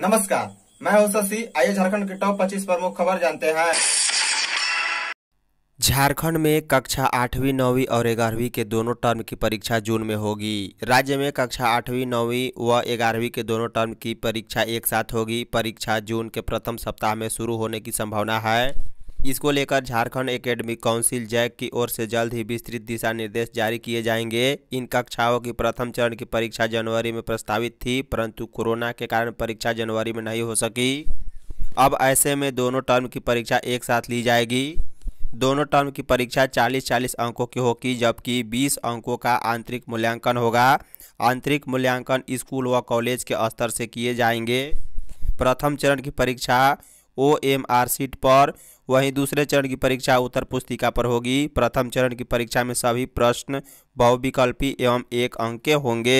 नमस्कार मैं हूं शशि आइए झारखंड के टॉप 25 प्रमुख खबर जानते हैं झारखंड में कक्षा आठवीं नौवीं और ग्यारहवीं के दोनों टर्म की परीक्षा जून में होगी राज्य में कक्षा आठवीं नौवीं व ग्यारहवीं के दोनों टर्म की परीक्षा एक साथ होगी परीक्षा जून के प्रथम सप्ताह में शुरू होने की संभावना है इसको लेकर झारखंड एकेडमिक काउंसिल जैक की ओर से जल्द ही विस्तृत दिशा निर्देश जारी किए जाएंगे इन कक्षाओं की प्रथम चरण की परीक्षा जनवरी में प्रस्तावित थी परंतु कोरोना के कारण परीक्षा जनवरी में नहीं हो सकी अब ऐसे में दोनों टर्म की परीक्षा एक साथ ली जाएगी दोनों टर्म की परीक्षा 40-40 अंकों की होगी जबकि 20 अंकों का आंतरिक मूल्यांकन होगा आंतरिक मूल्यांकन स्कूल व कॉलेज के स्तर से किए जाएंगे प्रथम चरण की परीक्षा ओ एम आर सीट पर वहीं दूसरे चरण की परीक्षा उत्तर पुस्तिका पर होगी प्रथम चरण की परीक्षा में सभी प्रश्न बहुविकल्पी एवं एक अंक के होंगे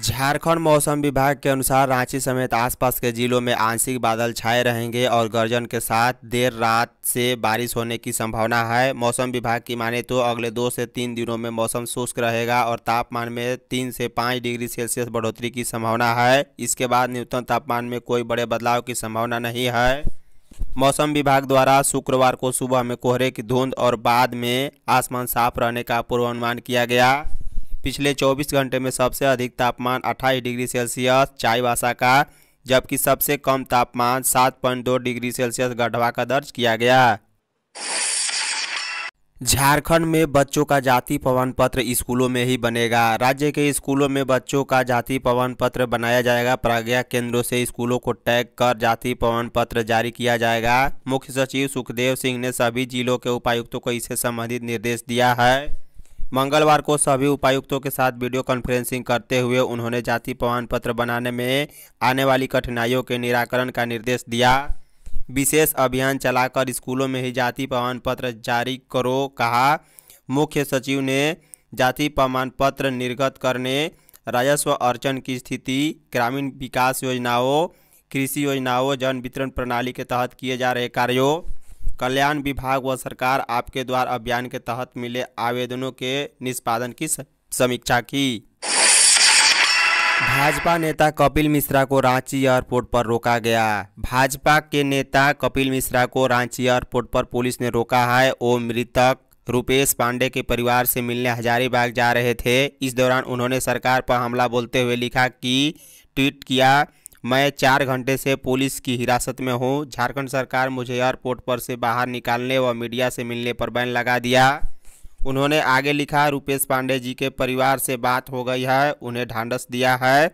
झारखंड मौसम विभाग के अनुसार रांची समेत आसपास के जिलों में आंशिक बादल छाए रहेंगे और गर्जन के साथ देर रात से बारिश होने की संभावना है मौसम विभाग की माने तो अगले दो से तीन दिनों में मौसम शुष्क रहेगा और तापमान में तीन से पाँच डिग्री सेल्सियस बढ़ोतरी की संभावना है इसके बाद न्यूनतम तापमान में कोई बड़े बदलाव की संभावना नहीं है मौसम विभाग द्वारा शुक्रवार को सुबह में कोहरे की धुंध और बाद में आसमान साफ रहने का पूर्वानुमान किया गया पिछले 24 घंटे में सबसे अधिक तापमान 28 डिग्री सेल्सियस चाईबासा का जबकि सबसे कम तापमान 7.2 डिग्री सेल्सियस गढ़वा का दर्ज किया गया झारखंड में बच्चों का जाति प्रमाण पत्र स्कूलों में ही बनेगा राज्य के स्कूलों में बच्चों का जाति प्रमाण पत्र बनाया जाएगा प्रज्ञा केंद्रों से स्कूलों को टैग कर जाति प्रमाण पत्र जारी किया जाएगा मुख्य सचिव सुखदेव सिंह ने सभी जिलों के उपायुक्तों को इससे संबंधित निर्देश दिया है मंगलवार को सभी उपायुक्तों के साथ वीडियो कॉन्फ्रेंसिंग करते हुए उन्होंने जाति प्रमाण पत्र बनाने में आने वाली कठिनाइयों के निराकरण का निर्देश दिया विशेष अभियान चलाकर स्कूलों में ही जाति प्रमाण पत्र जारी करो कहा मुख्य सचिव ने जाति प्रमाण पत्र निर्गत करने राजस्व अर्चन की स्थिति ग्रामीण विकास योजनाओं कृषि योजनाओं जन वितरण प्रणाली के तहत किए जा रहे कार्यों कल्याण विभाग व सरकार आपके द्वार अभियान के तहत मिले आवेदनों के निष्पादन की समीक्षा की भाजपा नेता कपिल मिश्रा को रांची एयरपोर्ट पर रोका गया भाजपा के नेता कपिल मिश्रा को रांची एयरपोर्ट पर पुलिस ने रोका है वो मृतक रुपेश पांडे के परिवार से मिलने हजारीबाग जा रहे थे इस दौरान उन्होंने सरकार पर हमला बोलते हुए लिखा कि ट्वीट किया मैं चार घंटे से पुलिस की हिरासत में हूँ झारखंड सरकार मुझे एयरपोर्ट पर से बाहर निकालने व मीडिया से मिलने पर बैन लगा दिया उन्होंने आगे लिखा रुपेश पांडे जी के परिवार से बात हो गई है उन्हें ढांढस दिया है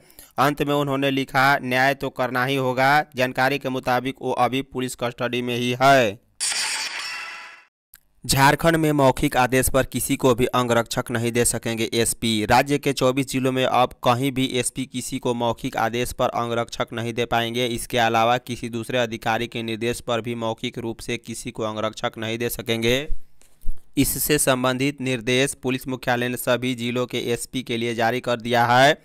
अंत में उन्होंने लिखा न्याय तो करना ही होगा जानकारी के मुताबिक वो अभी पुलिस कस्टडी में ही है झारखंड में मौखिक आदेश पर किसी को भी अंगरक्षक नहीं दे सकेंगे एसपी राज्य के 24 जिलों में अब कहीं भी एसपी किसी को मौखिक आदेश पर अंगरक्षक नहीं दे पाएंगे इसके अलावा किसी दूसरे अधिकारी के निर्देश पर भी मौखिक रूप से किसी को अंगरक्षक नहीं दे सकेंगे इससे संबंधित निर्देश पुलिस मुख्यालय ने सभी जिलों के एसपी के लिए जारी कर दिया है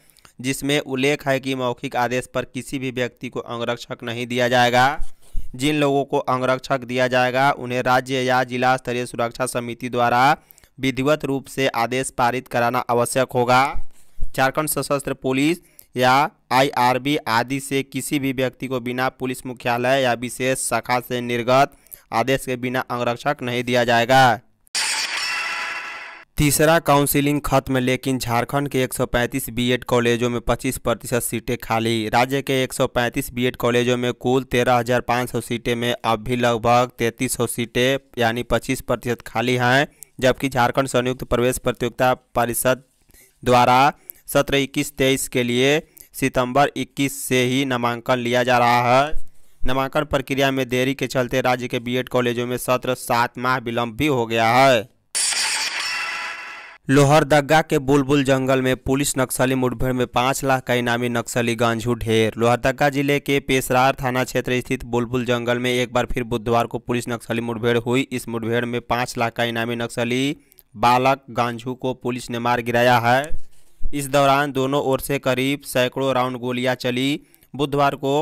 जिसमें उल्लेख है कि मौखिक आदेश पर किसी भी व्यक्ति को अंगरक्षक नहीं दिया जाएगा जिन लोगों को अंगरक्षक दिया जाएगा उन्हें राज्य या जिला स्तरीय सुरक्षा समिति द्वारा विधिवत रूप से आदेश पारित कराना आवश्यक होगा झारखंड सशस्त्र पुलिस या आईआरबी आदि से किसी भी व्यक्ति को बिना पुलिस मुख्यालय या विशेष शाखा से निर्गत आदेश के बिना अंगरक्षक नहीं दिया जाएगा तीसरा काउंसिलिंग खत्म लेकिन झारखंड के 135 बीएड कॉलेजों में 25 प्रतिशत सीटें खाली राज्य के 135 बीएड कॉलेजों में कुल 13,500 सीटें में अब भी लगभग 3300 सीटें यानी 25 प्रतिशत खाली हैं जबकि झारखंड संयुक्त प्रवेश प्रतियोगिता परिषद द्वारा सत्र इक्कीस तेईस के लिए सितंबर 21 से ही नामांकन लिया जा रहा है नामांकन प्रक्रिया में देरी के चलते राज्य के बी कॉलेजों में सत्र सात माह विलम्ब भी हो गया है लोहरदगा के बुलबुल जंगल में पुलिस नक्सली मुठभेड़ में पाँच लाख का इनामी नक्सली गांजू ढेर लोहरदगा जिले के पेशरार थाना क्षेत्र स्थित बुलबुल जंगल में एक बार फिर बुधवार को पुलिस नक्सली मुठभेड़ हुई इस मुठभेड़ में पाँच लाख का इनामी नक्सली बालक गांजू को पुलिस ने मार गिराया है इस दौरान दोनों ओर से करीब सैकड़ों राउंड गोलियाँ चली बुधवार को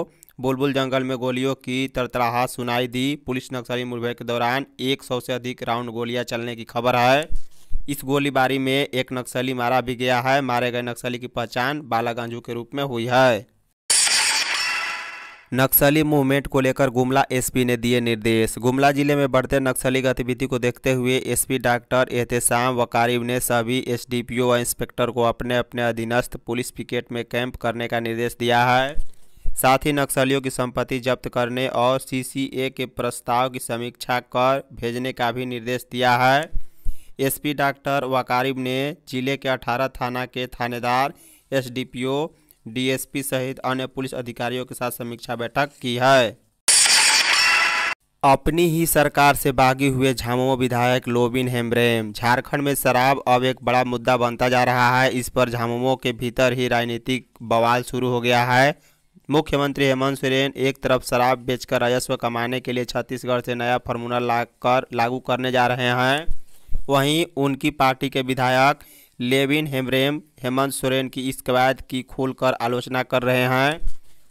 बुलबुल जंगल में गोलियों की तरतराहट सुनाई दी पुलिस नक्सली मुठभेड़ के दौरान एक से अधिक राउंड गोलियाँ चलने की खबर है इस गोलीबारी में एक नक्सली मारा भी गया है मारे गए नक्सली की पहचान बाला के रूप में हुई है नक्सली मूवमेंट को लेकर गुमला एसपी ने दिए निर्देश गुमला जिले में बढ़ते नक्सली गतिविधि को देखते हुए एसपी डॉक्टर एहतसाम कारिब ने सभी एसडीपीओ व इंस्पेक्टर को अपने अपने अधीनस्थ पुलिस पिकेट में कैंप करने का निर्देश दिया है साथ ही नक्सलियों की संपत्ति जब्त करने और सीसीए के प्रस्ताव की समीक्षा कर भेजने का भी निर्देश दिया है एसपी डॉक्टर वकारिब ने जिले के 18 थाना के थानेदार एसडीपीओ डीएसपी सहित अन्य पुलिस अधिकारियों के साथ समीक्षा बैठक की है अपनी ही सरकार से बागी हुए झामुमो विधायक लोबिन हेम्ब्रेम झारखंड में शराब अब एक बड़ा मुद्दा बनता जा रहा है इस पर झामुमो के भीतर ही राजनीतिक बवाल शुरू हो गया है मुख्यमंत्री हेमंत सोरेन एक तरफ शराब बेचकर राजस्व कमाने के लिए छत्तीसगढ़ से नया फार्मूला लाकर लागू करने जा रहे हैं वहीं उनकी पार्टी के विधायक लेविन हेमरेम हेमंत सोरेन की इस कवायद की खुलकर आलोचना कर रहे हैं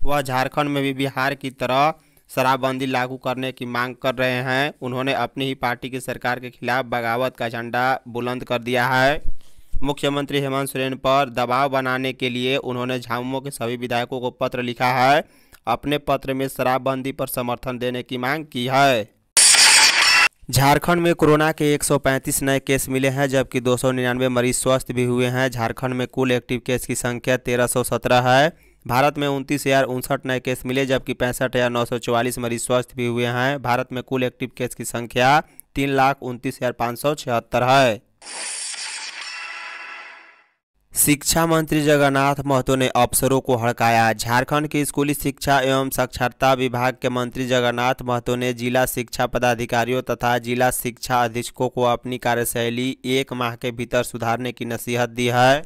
वह झारखंड में भी बिहार की तरह शराबबंदी लागू करने की मांग कर रहे हैं उन्होंने अपनी ही पार्टी की सरकार के खिलाफ बगावत का झंडा बुलंद कर दिया है मुख्यमंत्री हेमंत सोरेन पर दबाव बनाने के लिए उन्होंने झामुमो के सभी विधायकों को पत्र लिखा है अपने पत्र में शराबबंदी पर समर्थन देने की मांग की है झारखंड में कोरोना के 135 नए केस मिले हैं जबकि 299 मरीज स्वस्थ भी हुए हैं झारखंड में कुल एक्टिव केस की संख्या 1317 है भारत में उनतीस हज़ार उनसठ नए केस मिले जबकि पैंसठ हज़ार नौ सौ चौवालीस मरीज स्वस्थ भी हुए हैं भारत में कुल एक्टिव केस की संख्या तीन लाख उनतीस हज़ार पाँच सौ छिहत्तर है शिक्षा मंत्री जगन्नाथ महतो ने अफसरों को हड़काया झारखंड के स्कूली शिक्षा एवं साक्षरता विभाग के मंत्री जगन्नाथ महतो ने जिला शिक्षा पदाधिकारियों तथा जिला शिक्षा अधीक्षकों को अपनी कार्यशैली एक माह के भीतर सुधारने की नसीहत दी है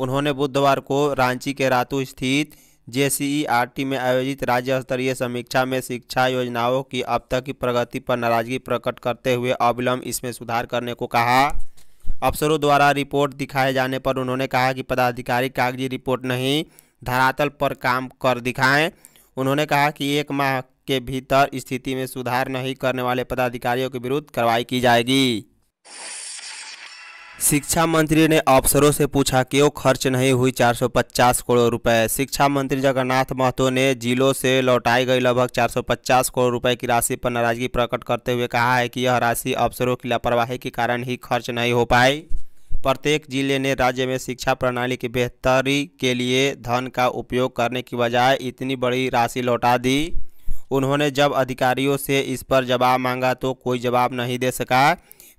उन्होंने बुधवार को रांची के रातू स्थित जे में आयोजित राज्य स्तरीय समीक्षा में शिक्षा योजनाओं की अब तक की प्रगति पर नाराजगी प्रकट करते हुए अविलंब इसमें सुधार करने को कहा अफसरों द्वारा रिपोर्ट दिखाए जाने पर उन्होंने कहा कि पदाधिकारी कागजी रिपोर्ट नहीं धरातल पर काम कर दिखाएं उन्होंने कहा कि एक माह के भीतर स्थिति में सुधार नहीं करने वाले पदाधिकारियों के विरुद्ध कार्रवाई की जाएगी शिक्षा मंत्री ने अफसरों से पूछा क्यों खर्च नहीं हुई 450 करोड़ रुपए शिक्षा मंत्री जगन्नाथ महतो ने जिलों से लौटाई गई लगभग 450 करोड़ रुपए की राशि पर नाराजगी प्रकट करते हुए कहा है कि यह राशि अफसरों की लापरवाही के कारण ही खर्च नहीं हो पाई प्रत्येक जिले ने राज्य में शिक्षा प्रणाली की बेहतरी के लिए धन का उपयोग करने की बजाय इतनी बड़ी राशि लौटा दी उन्होंने जब अधिकारियों से इस पर जवाब मांगा तो कोई जवाब नहीं दे सका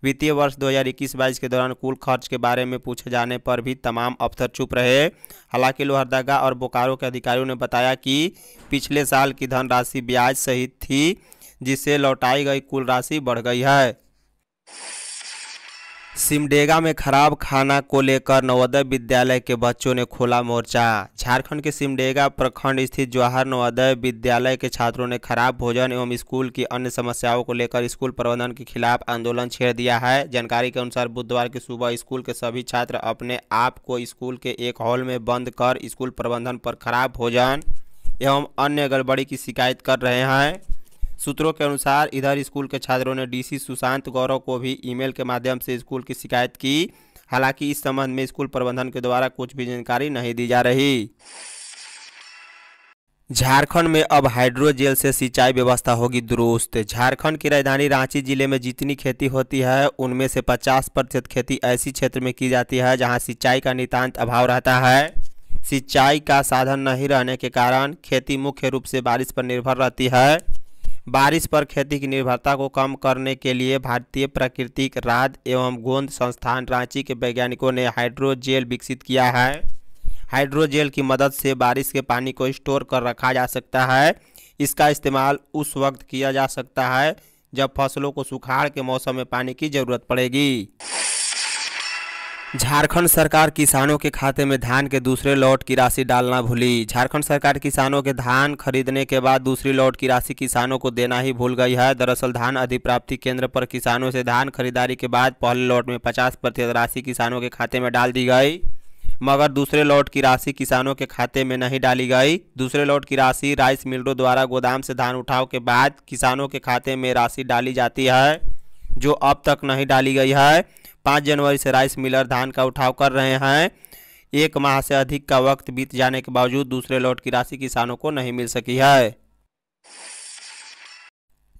वित्तीय वर्ष 2021-22 के दौरान कुल खर्च के बारे में पूछे जाने पर भी तमाम अफसर चुप रहे हालांकि लोहरदगा और बोकारो के अधिकारियों ने बताया कि पिछले साल की धनराशि ब्याज सहित थी जिससे लौटाई गई कुल राशि बढ़ गई है सिमडेगा में खराब खाना को लेकर नवोदय विद्यालय के बच्चों ने खोला मोर्चा झारखंड के सिमडेगा प्रखंड स्थित जवाहर नवोदय विद्यालय के छात्रों ने खराब भोजन एवं स्कूल की अन्य समस्याओं को लेकर स्कूल प्रबंधन के खिलाफ आंदोलन छेड़ दिया है जानकारी के अनुसार बुधवार की सुबह स्कूल के सभी छात्र अपने आप को स्कूल के एक हॉल में बंद कर स्कूल प्रबंधन पर खराब भोजन एवं अन्य गड़बड़ी की शिकायत कर रहे हैं सूत्रों के अनुसार इधर स्कूल के छात्रों ने डीसी सुशांत गौरव को भी ईमेल के माध्यम से स्कूल की शिकायत की हालांकि इस संबंध में स्कूल प्रबंधन के द्वारा कुछ भी जानकारी नहीं दी जा रही झारखंड में अब हाइड्रोजेल से सिंचाई व्यवस्था होगी दुरुस्त झारखंड की राजधानी रांची जिले में जितनी खेती होती है उनमें से 50 प्रतिशत खेती ऐसी क्षेत्र में की जाती है जहां सिंचाई का नितांत अभाव रहता है सिंचाई का साधन नहीं रहने के कारण खेती मुख्य रूप से बारिश पर निर्भर रहती है बारिश पर खेती की निर्भरता को कम करने के लिए भारतीय प्राकृतिक राज एवं गोंद संस्थान रांची के वैज्ञानिकों ने हाइड्रोजेल विकसित किया है हाइड्रोजेल की मदद से बारिश के पानी को स्टोर कर रखा जा सकता है इसका इस्तेमाल उस वक्त किया जा सकता है जब फसलों को सुखाड़ के मौसम में पानी की ज़रूरत पड़ेगी झारखंड सरकार किसानों के खाते में धान के दूसरे लॉट की राशि डालना भूली झारखंड सरकार किसानों के धान खरीदने के बाद दूसरी लॉट की राशि किसानों को देना ही भूल गई है दरअसल धान अधिप्राप्ति केंद्र पर किसानों से धान खरीदारी के बाद पहले लॉट में 50 प्रतिशत राशि किसानों के खाते में डाल दी गई मगर दूसरे लॉट की राशि किसानों के खाते में नहीं डाली गई दूसरे लॉट की राशि राइस मिलरों द्वारा गोदाम से धान उठाव के बाद किसानों के खाते में राशि डाली जाती है जो अब तक नहीं डाली गई है पाँच जनवरी से राइस मिलर धान का उठाव कर रहे हैं एक माह से अधिक का वक्त बीत जाने के बावजूद दूसरे लॉट की राशि किसानों को नहीं मिल सकी है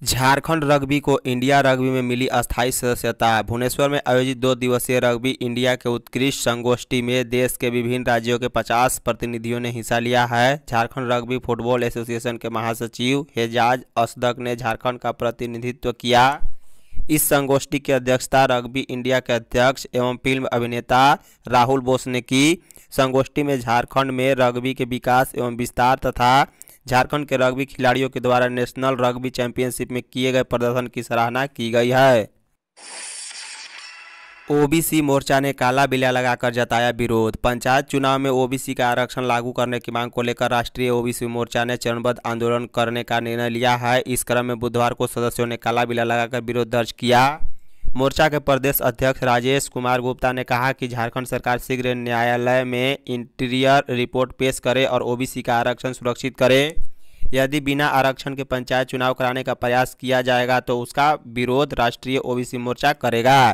झारखंड रग्बी को इंडिया रग्बी में मिली अस्थायी सदस्यता भुवनेश्वर में आयोजित दो दिवसीय रग्बी इंडिया के उत्कृष्ट संगोष्ठी में देश के विभिन्न राज्यों के 50 प्रतिनिधियों ने हिस्सा लिया है झारखंड रग्बी फुटबॉल एसोसिएशन के महासचिव हेजाज असदक ने झारखंड का प्रतिनिधित्व किया इस संगोष्ठी की अध्यक्षता रग्बी इंडिया के अध्यक्ष एवं फिल्म अभिनेता राहुल बोस ने की संगोष्ठी में झारखंड में रग्बी के विकास एवं विस्तार तथा झारखंड के रग्बी खिलाड़ियों के द्वारा नेशनल रग्बी चैंपियनशिप में किए गए प्रदर्शन की सराहना की गई है ओबीसी मोर्चा ने काला बिल्ला लगाकर जताया विरोध पंचायत चुनाव में ओबीसी का आरक्षण लागू करने की मांग को लेकर राष्ट्रीय ओबीसी मोर्चा ने चरणबद्ध आंदोलन करने का निर्णय लिया है इस क्रम में बुधवार को सदस्यों ने काला बिल्ला लगाकर विरोध दर्ज किया मोर्चा के प्रदेश अध्यक्ष राजेश कुमार गुप्ता ने कहा कि झारखंड सरकार शीघ्र न्यायालय में इंटीरियर रिपोर्ट पेश करे और ओबीसी का आरक्षण सुरक्षित करे यदि बिना आरक्षण के पंचायत चुनाव कराने का प्रयास किया जाएगा तो उसका विरोध राष्ट्रीय ओबीसी मोर्चा करेगा